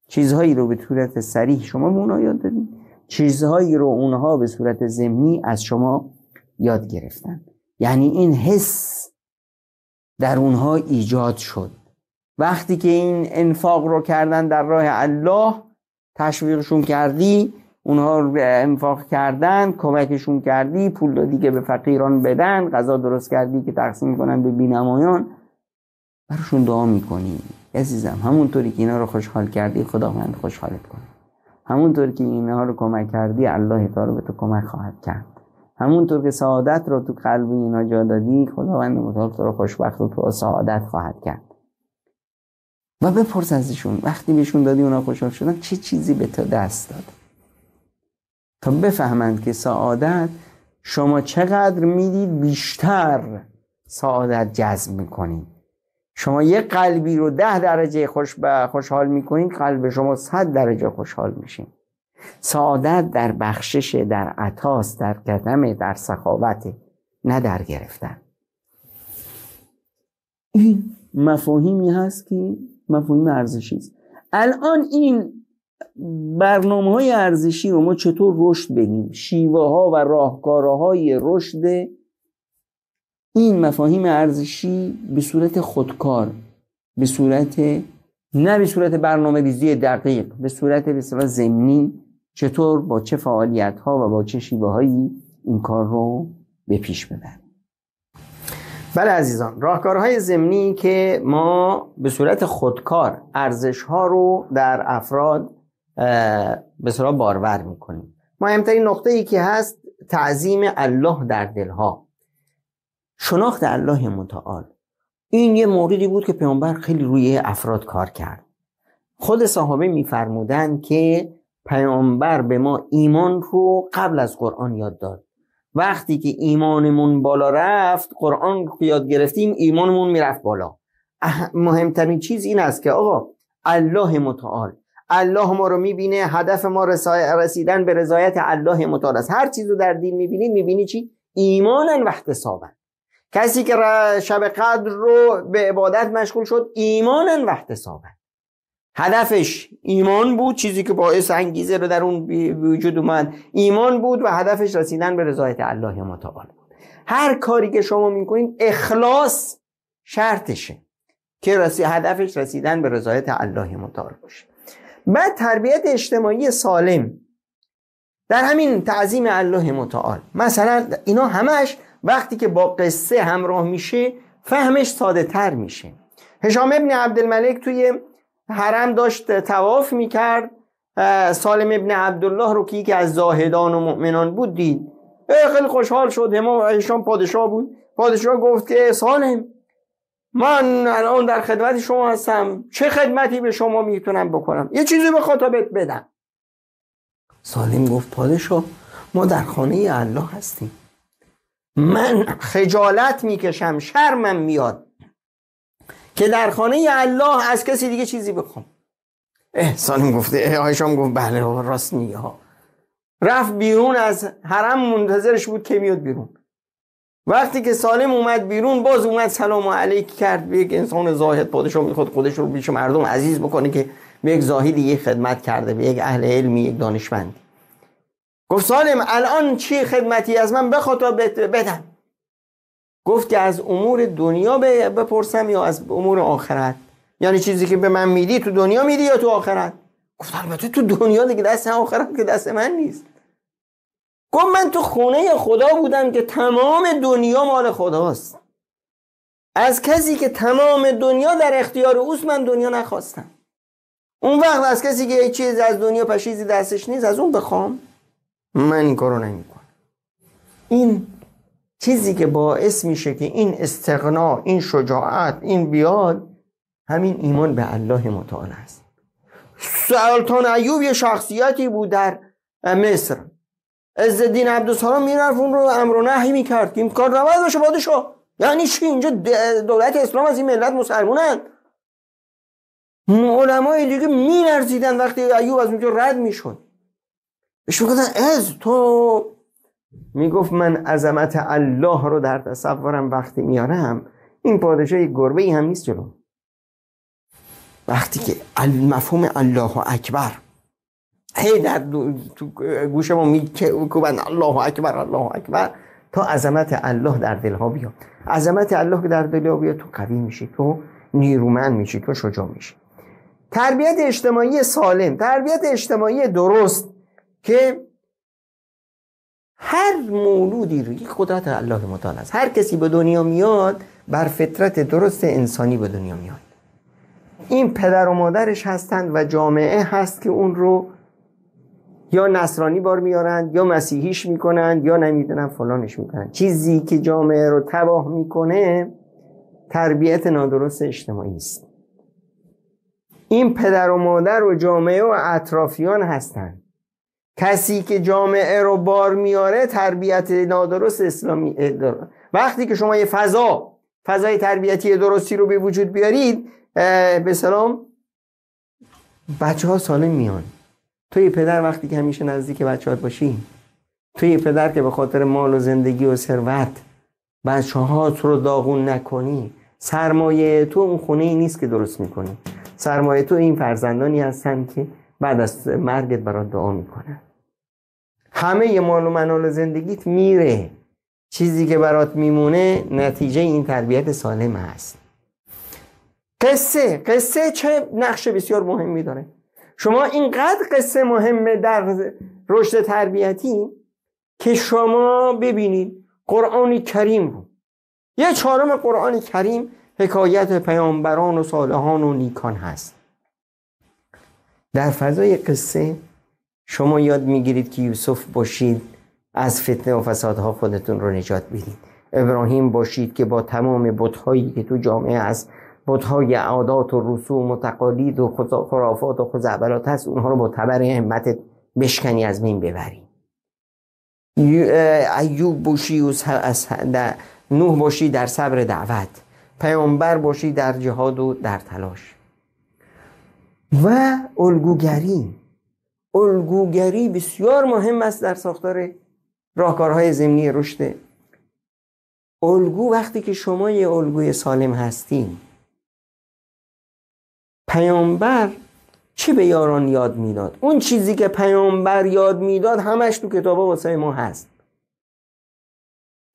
چیزهایی رو به صورت سریح شما به اونها یاد دادین چیزهایی رو اونها به صورت ضمنی از شما یاد گرفتن یعنی این حس در اونها ایجاد شد وقتی که این انفاق رو کردن در راه الله تشویقشون کردی اونها رو انفاق کردن کمکشون کردی پول دادی که به فقیران بدن غذا درست کردی که تقسیم کنن به بینمایان براشون دعا میکنی عزیزم همونطوری که اینا رو خوشحال کردی خداوند خوشحالت کنه همونطور که اینها رو کمک کردی الله تعالی به تو کمک خواهد کرد همونطور که سعادت رو تو قلب اینا جا دادی خداوند متعال تو رو خوشبخت و تو سعادت خواهد کرد و بپرس ازشون وقتی بهشون دادی اونا خوشحال شدن چه چیزی به تو دست داد تا بفهمند که سعادت شما چقدر میدید بیشتر سعادت جذب میکنید شما یه قلبی رو ده درجه خوش خوشحال میکنید قلب شما صد درجه خوشحال میشین سعادت در بخشش در عطاس در قدمه در سخاوت نه در گرفتن این مفاهیمی هست که مفاهیم ارزشی است الان این برنامه های ارزشی رو ما چطور رشد بدیم شیوه ها و راهکارهای رشد این مفاهیم ارزشی به صورت خودکار به صورت نه به صورت برنامه ریزی دقیق به صورت به صورت زمینی چطور با چه فعالیت ها و با چه شیوه هایی این کار رو به پیش ببریم بله عزیزان راهکارهای زمینی که ما به صورت خودکار ارزش ها رو در افراد به صورت بارور میکنیم مهمترین نقطه ای که هست تعظیم الله در دلها شناخت الله متعال این یه موردی بود که پیامبر خیلی روی افراد کار کرد خود صحابه میفرمودند که پیامبر به ما ایمان رو قبل از قرآن یاد داد وقتی که ایمانمون بالا رفت قرآن یاد گرفتیم ایمانمون میرفت بالا مهمترین چیز این است که آقا الله متعال الله ما رو میبینه هدف ما رسیدن به رضایت الله متعال است هر چیز رو در دین میبینید میبینی چی ایمانا و احتسابا کسی که شب قدر رو به عبادت مشغول شد ایمانا و احتسابن هدفش ایمان بود چیزی که باعث انگیزه رو در اون وجود اومد ایمان بود و هدفش رسیدن به رضایت الله متعال بود هر کاری که شما میکنین اخلاص شرطشه که هدفش رسیدن به رضایت الله متعال باشه بعد تربیت اجتماعی سالم در همین تعظیم الله متعال مثلا اینا همش وقتی که با قصه همراه میشه فهمش ساده تر میشه هشام ابن عبدالملک توی حرم داشت تواف میکرد سالم ابن عبدالله رو که از زاهدان و مؤمنان بود دید خیلی خوشحال شد امام ایشان پادشاه بود پادشاه گفت که سالم من الان در خدمت شما هستم چه خدمتی به شما میتونم بکنم یه چیزی به خطابت بدم سالم گفت پادشاه ما در خانه الله هستیم من خجالت میکشم شرمم میاد که در خانه الله از کسی دیگه چیزی بخوام احسانم گفته آیشام گفت بله راست میگه ها رفت بیرون از حرم منتظرش بود که میاد بیرون وقتی که سالم اومد بیرون باز اومد سلام علیک کرد به یک انسان زاهد پادشاه میخواد خودش رو بیش مردم عزیز بکنه که به یک زاهدی یه خدمت کرده به یک اهل علمی یک دانشمند گفت سالم الان چی خدمتی از من بخواد تا بدم گفت که از امور دنیا بپرسم یا از امور آخرت یعنی چیزی که به من میدی تو دنیا میدی یا تو آخرت گفت البته تو دنیا دیگه دست آخرت که دست من نیست گفت من تو خونه خدا بودم که تمام دنیا مال خداست از کسی که تمام دنیا در اختیار اوست من دنیا نخواستم اون وقت از کسی که یه چیز از دنیا پشیزی دستش نیست از اون بخوام من این کارو نمیکنم این چیزی که باعث میشه که این استقنا این شجاعت این بیاد همین ایمان به الله متعال است سلطان ایوب یه شخصیتی بود در مصر از عبدالسلام میرفت اون رو امر و نهی میکرد که این کار نباید باشه پادشاه یعنی چی اینجا دولت اسلام از این ملت مسلمانند علمای دیگه میلرزیدن وقتی ایوب از اونجا رد میشد بهش میگفتن از تو میگفت من عظمت الله رو در تصورم وقتی میارم این پادشاه گربه ای هم نیست جلو وقتی که مفهوم الله اکبر هی در تو ما میکوبن الله اکبر الله اکبر تا عظمت الله در دلها بیا، عظمت الله در دلها بیاد تو قوی میشی تو نیرومند میشی تو شجاع میشی تربیت اجتماعی سالم تربیت اجتماعی درست که هر مولودی رو یک قدرت الله متعال است هر کسی به دنیا میاد بر فطرت درست انسانی به دنیا میاد این پدر و مادرش هستند و جامعه هست که اون رو یا نصرانی بار میارند یا مسیحیش میکنند یا نمیدونم فلانش میکنند چیزی که جامعه رو تباه میکنه تربیت نادرست اجتماعی است این پدر و مادر و جامعه و اطرافیان هستند کسی که جامعه رو بار میاره تربیت نادرست اسلامی داره. وقتی که شما یه فضا فضای تربیتی درستی رو به وجود بیارید به سلام بچه ها سالم میان توی پدر وقتی که همیشه نزدیک بچه ها باشی توی پدر که به خاطر مال و زندگی و ثروت بچه رو داغون نکنی سرمایه تو اون خونه ای نیست که درست میکنی سرمایه تو این فرزندانی هستن که بعد از مرگت برات دعا میکنن همه مال و منال زندگیت میره چیزی که برات میمونه نتیجه این تربیت سالم هست قصه قصه چه نقش بسیار مهمی داره شما اینقدر قصه مهمه در رشد تربیتی که شما ببینید قرآن کریم رو یه چهارم قرآن کریم حکایت پیامبران و صالحان و نیکان هست در فضای قصه شما یاد میگیرید که یوسف باشید از فتنه و فسادها خودتون رو نجات بدید ابراهیم باشید که با تمام بتهایی که تو جامعه هست بتهای عادات و رسوم و تقالید و خرافات و خزعبلات هست اونها رو با تبر همتت بشکنی از بین ببری ایوب باشی نوح باشی در صبر دعوت پیامبر باشی در جهاد و در تلاش و الگوگری الگوگری بسیار مهم است در ساختار راهکارهای زمینی رشد الگو وقتی که شما یه الگوی سالم هستین پیامبر چی به یاران یاد میداد اون چیزی که پیامبر یاد میداد همش تو کتابا واسه ما هست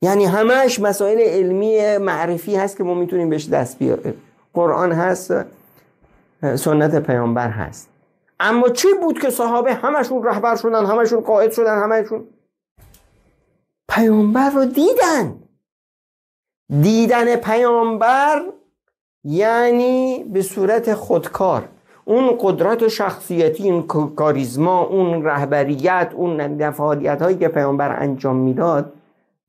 یعنی همش مسائل علمی معرفی هست که ما میتونیم بهش دست بیاریم قرآن هست سنت پیامبر هست اما چی بود که صحابه همشون رهبر شدن همشون قائد شدن همشون پیامبر رو دیدن دیدن پیامبر یعنی به صورت خودکار اون قدرت شخصیتی اون کاریزما اون رهبریت اون فعالیت هایی که پیامبر انجام میداد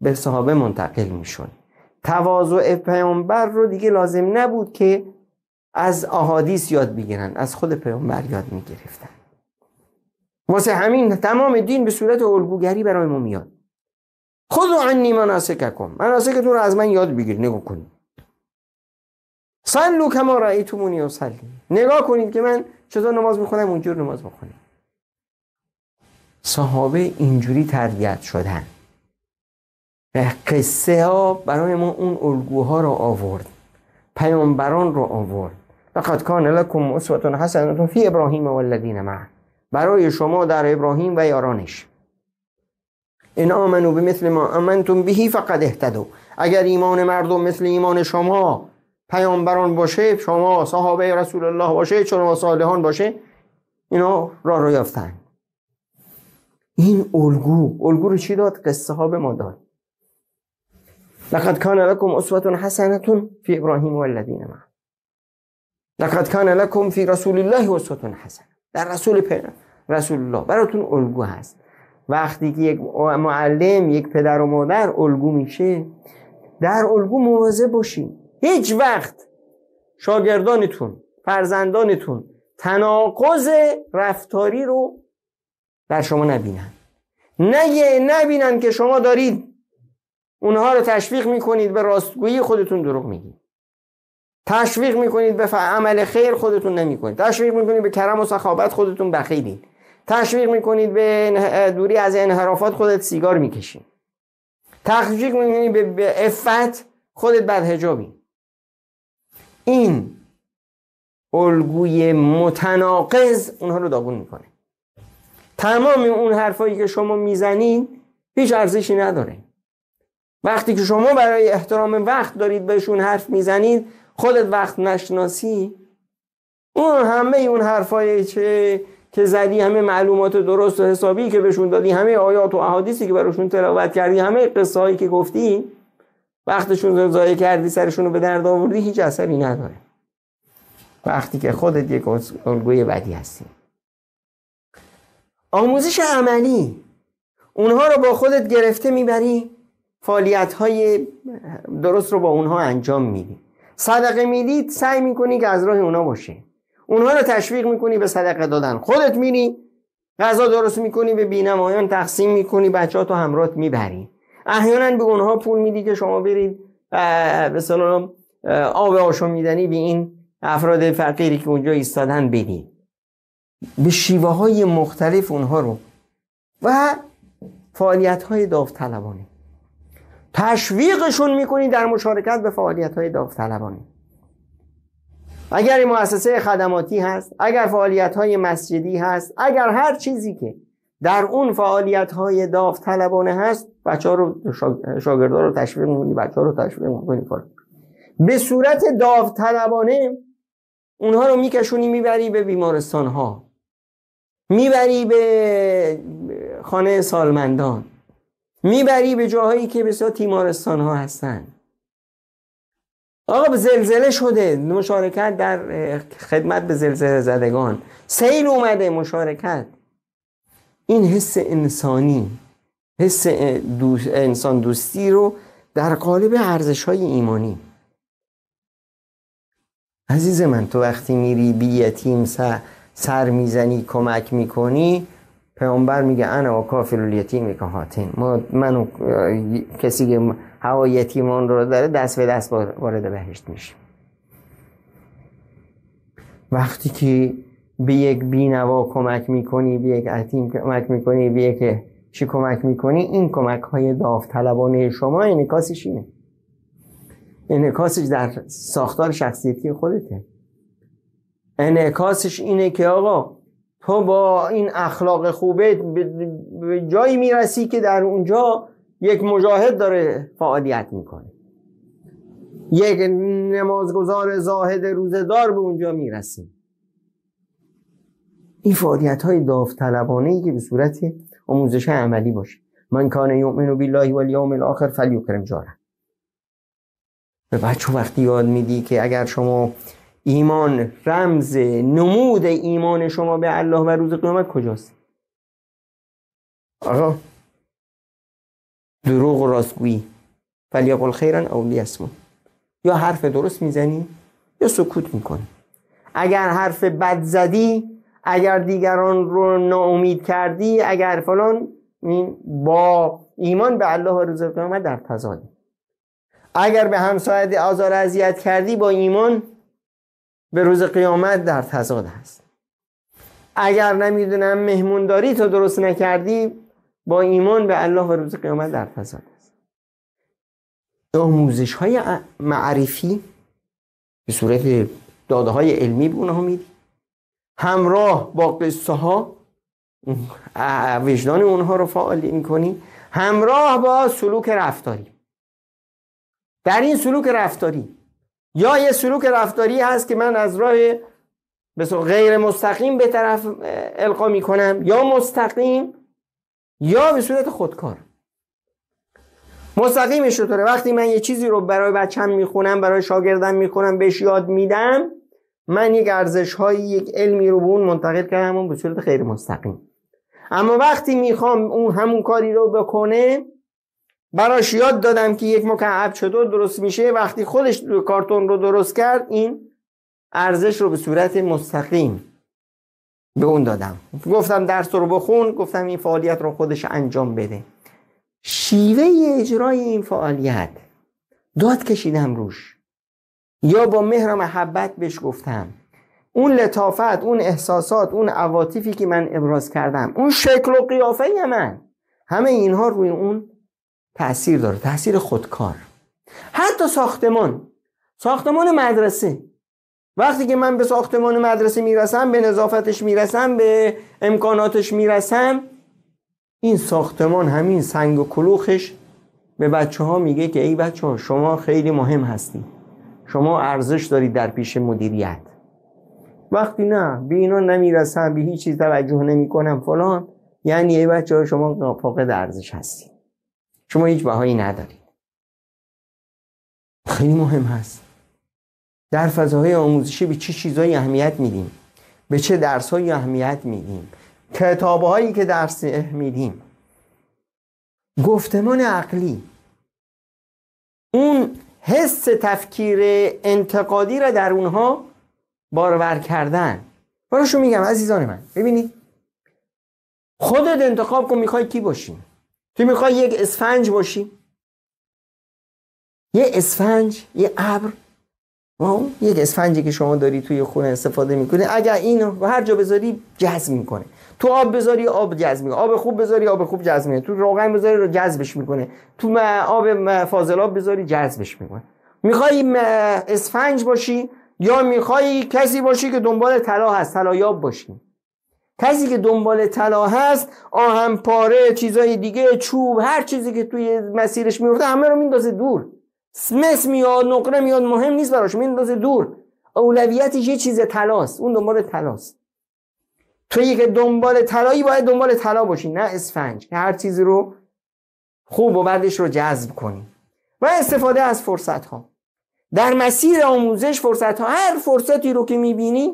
به صحابه منتقل میشد تواضع پیامبر رو دیگه لازم نبود که از احادیث یاد میگیرن از خود پیامبر یاد میگرفتن واسه همین تمام دین به صورت الگوگری برای ما میاد خود رو عنی مناسککم تو رو از من یاد بگیر نگو کنید سلو کما رأیتمونی و سلی نگاه کنید که من چطور نماز میخونم اونجور نماز بخونم صحابه اینجوری تربیت شدن و قصه ها برای ما اون الگوها رو آورد پیامبران رو آورد لقد کان لکم اسوه حسنه فی ابراهیم و الذین معه برای شما در ابراهیم و یارانش ان آمنو به مثل ما امنتون بهی فقد اهتدوا اگر ایمان مردم مثل ایمان شما پیامبران باشه شما صحابه رسول الله باشه چون صالحان باشه اینا راه رو یافتن این الگو الگو رو چی داد قصه ها به ما داد لقد کان لکم اسوه حسنه فی ابراهیم و الذین معه لقد کان لکم فی رسول الله حسن در رسول رسول الله براتون الگو هست وقتی که یک معلم یک پدر و مادر الگو میشه در الگو موازه باشین هیچ وقت شاگردانتون فرزندانتون تناقض رفتاری رو در شما نبینن نه نبینن که شما دارید اونها رو تشویق میکنید به راستگویی خودتون دروغ میگید تشویق میکنید به عمل خیر خودتون نمیکنید تشویق میکنید به کرم و سخابت خودتون بخیلین تشویق میکنید به دوری از انحرافات خودت سیگار میکشید تشویق میکنید به افت خودت بدهجابی این الگوی متناقض اونها رو داغون میکنه تمام اون حرفایی که شما میزنین هیچ ارزشی نداره وقتی که شما برای احترام وقت دارید بهشون حرف میزنید خودت وقت نشناسی اون همه اون حرفایی چه که زدی همه معلومات درست و حسابی که بهشون دادی همه آیات و احادیثی که براشون تلاوت کردی همه قصه هایی که گفتی وقتشون رو ضایع کردی سرشون رو به درد آوردی هیچ اثری نداره وقتی که خودت یک الگوی بدی هستی آموزش عملی اونها رو با خودت گرفته میبری فعالیت های درست رو با اونها انجام میدی صدقه میدید سعی میکنی که از راه اونا باشه اونها رو تشویق میکنی به صدقه دادن خودت میری غذا درست میکنی به بینمایان تقسیم میکنی بچه ها تو همرات میبری احیانا به اونها پول میدی که شما برید به سلام آب آشامیدنی به این افراد فقیری که اونجا ایستادن بدید به شیوه های مختلف اونها رو و فعالیت های داوطلبانه تشویقشون میکنید در مشارکت به فعالیت های داوطلبانه اگر این مؤسسه خدماتی هست اگر فعالیت های مسجدی هست اگر هر چیزی که در اون فعالیت های داوطلبانه هست بچه رو رو تشویق میکنی بچه رو تشویق میکنی به صورت داوطلبانه اونها رو میکشونی میبری به بیمارستان ها میبری به خانه سالمندان میبری به جاهایی که بسیار تیمارستان ها هستن آقا زلزله شده مشارکت در خدمت به زلزله زدگان سیل اومده مشارکت این حس انسانی حس انسان دوستی رو در قالب ارزش های ایمانی عزیز من تو وقتی میری بی یتیم سر میزنی کمک میکنی پیامبر میگه انا و کافر الیتیم که هاتین ما من و کسی که هوا یتیمان رو داره دست به دست وارد بهشت میشه وقتی که به یک بینوا کمک میکنی به یک عتیم کمک میکنی به یک چی کمک میکنی این کمک های داوطلبانه شما انکاسش اینه انکاسش در ساختار شخصیتی خودته انعکاسش اینه که آقا تو با این اخلاق خوبه به جایی میرسی که در اونجا یک مجاهد داره فعالیت میکنه یک نمازگزار زاهد روزدار به اونجا میرسی این فعالیت های داوطلبانه ای که به صورت آموزش عملی باشه من کان یؤمن بالله و الیوم الاخر فلیکرم جاره به بچه وقتی یاد میدی که اگر شما ایمان رمز نمود ایمان شما به الله و روز قیامت کجاست آقا دروغ و راستگویی فلیقل خیرن، اولی اسمون یا حرف درست میزنی یا سکوت میکنی اگر حرف بد زدی اگر دیگران رو ناامید کردی اگر فلان با ایمان به الله و روز قیامت در تضادی اگر به همسایت آزار اذیت کردی با ایمان به روز قیامت در تضاد هست اگر نمیدونم مهمونداری تو درست نکردی با ایمان به الله و روز قیامت در تضاد است آموزش های معرفی به صورت داده های علمی به اونها میدی همراه با قصه ها وجدان اونها رو فعال میکنی همراه با سلوک رفتاری در این سلوک رفتاری یا یه سلوک رفتاری هست که من از راه غیر مستقیم به طرف القا میکنم یا مستقیم یا به صورت خودکار مستقیم چطوره وقتی من یه چیزی رو برای بچم میخونم برای شاگردم میخونم بهش یاد میدم من یک ارزش های یک علمی رو به اون منتقل کردم به صورت غیر مستقیم اما وقتی میخوام اون همون کاری رو بکنه براش یاد دادم که یک مکعب چطور درست میشه وقتی خودش کارتون رو درست کرد این ارزش رو به صورت مستقیم به اون دادم گفتم درس رو بخون گفتم این فعالیت رو خودش انجام بده شیوه اجرای این فعالیت داد کشیدم روش یا با مهر و محبت بهش گفتم اون لطافت اون احساسات اون عواطفی که من ابراز کردم اون شکل و قیافه من همه اینها روی اون تاثیر داره تاثیر خودکار حتی ساختمان ساختمان مدرسه وقتی که من به ساختمان مدرسه میرسم به نظافتش میرسم به امکاناتش میرسم این ساختمان همین سنگ و کلوخش به بچه ها میگه که ای بچه ها شما خیلی مهم هستی شما ارزش دارید در پیش مدیریت وقتی نه به اینا نمیرسم به هیچ چیز توجه نمیکنم فلان یعنی ای بچه ها شما فاقد ارزش هستید شما هیچ بهایی ندارید خیلی مهم هست در فضاهای آموزشی به چه چیزهایی اهمیت میدیم به چه درسهایی اهمیت میدیم کتابهایی که درس میدیم گفتمان عقلی اون حس تفکیر انتقادی را در اونها بارور کردن براشون میگم عزیزان من ببینید خودت انتخاب کن میخوای کی باشیم تو میخوای یک اسفنج باشی یه اسفنج یه ابر یک اسفنجی که شما داری توی خونه استفاده میکنه اگر اینو هر جا بذاری جذب میکنه تو آب بذاری آب جذب میکنه آب خوب بذاری آب خوب جذب میکنه تو روغن بذاری رو جذبش میکنه تو آب فاضلاب بذاری جذبش میکنه میخوای اسفنج باشی یا میخوای کسی باشی که دنبال طلا هست طلایاب باشی کسی که دنبال طلا هست آهم پاره چیزهای دیگه چوب هر چیزی که توی مسیرش میفته همه رو میندازه دور سمس میاد نقره میاد مهم نیست براش میندازه دور اولویتش یه چیز تلاست اون دنبال تلاست توی که دنبال طلایی باید دنبال طلا باشی نه اسفنج که هر چیزی رو خوب و بعدش رو جذب کنی و استفاده از فرصت ها در مسیر آموزش فرصت ها هر فرصتی رو که میبینی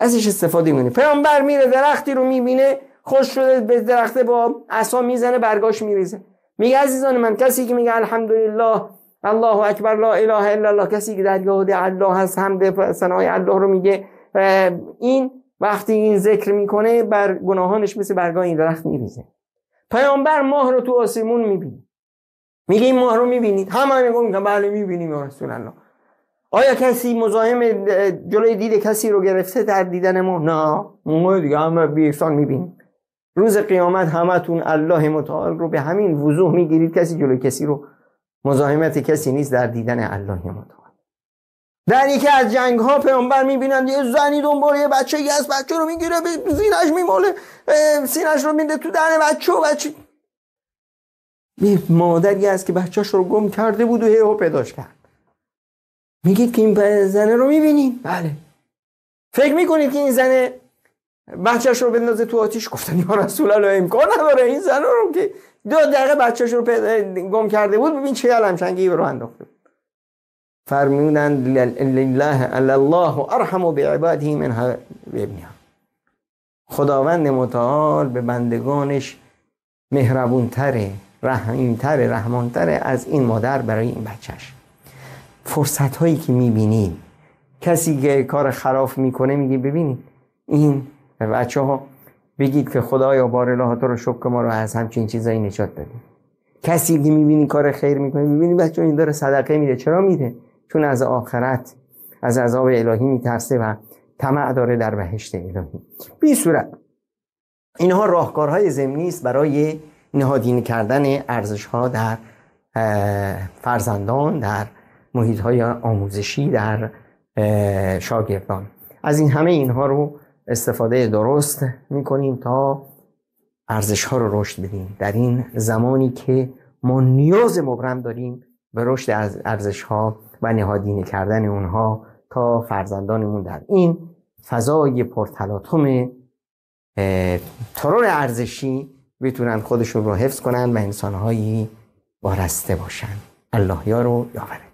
ازش استفاده میکنه پیامبر میره درختی رو میبینه خوش شده به درخته با عصا میزنه برگاش میریزه میگه عزیزان من کسی که میگه الحمدلله الله اکبر لا اله الا الله کسی که در یاد الله هست حمد ثنای الله رو میگه این وقتی این ذکر میکنه بر گناهانش مثل برگای این درخت میریزه پیامبر ماه رو تو آسمون میبینه میگه این ماه رو میبینید همه میگن بله میبینیم یا رسول الله آیا کسی مزاحم جلوی دید کسی رو گرفته در دیدن ما نه ما دیگه همه بی میبینیم روز قیامت همتون الله متعال رو به همین وضوح میگیرید کسی جلوی کسی رو مزاحمت کسی نیست در دیدن الله متعال در یکی از جنگ ها پیامبر میبینند یه زنی دنبال یه بچه یه از بچه رو میگیره به زینش میماله سینش رو میده تو دهن بچه و بچه مادری است که بچهش رو گم کرده بود و هی پیداش کرد میگید که این زنه رو میبینیم بله فکر میکنید که این زنه بچهش رو بندازه تو آتیش گفتن یا رسول الله امکان نداره این زن رو که دو دقیقه بچهش رو گم کرده بود ببین چه چنگی رو انداخته فرمودن لله الله ارحم و بعباده من ابنها خداوند متعال به بندگانش مهربونتره رحمینتره رحمانتره از این مادر برای این بچهش فرصت هایی که میبینیم کسی که کار خراف میکنه میگه ببینید این بچه ها بگید که خدایا بار تو رو شکر که ما رو از همچین چیزایی نجات دادیم کسی که میبینی کار خیر میکنه میبینی بچه این داره صدقه میده چرا میده چون از آخرت از عذاب الهی میترسه و طمع داره در بهشت الهی بی صورت اینها راهکارهای زمینی است برای نهادین کردن ارزش ها در فرزندان در محیط های آموزشی در شاگردان از این همه اینها رو استفاده درست میکنیم تا ارزش ها رو رشد بدیم در این زمانی که ما نیاز مبرم داریم به رشد ارزش ها و نهادینه کردن اونها تا فرزندانمون در این فضای پرتلاطم ترور ارزشی بتونن خودشون رو حفظ کنن و انسانهایی بارسته باشن الله یا رو یاوره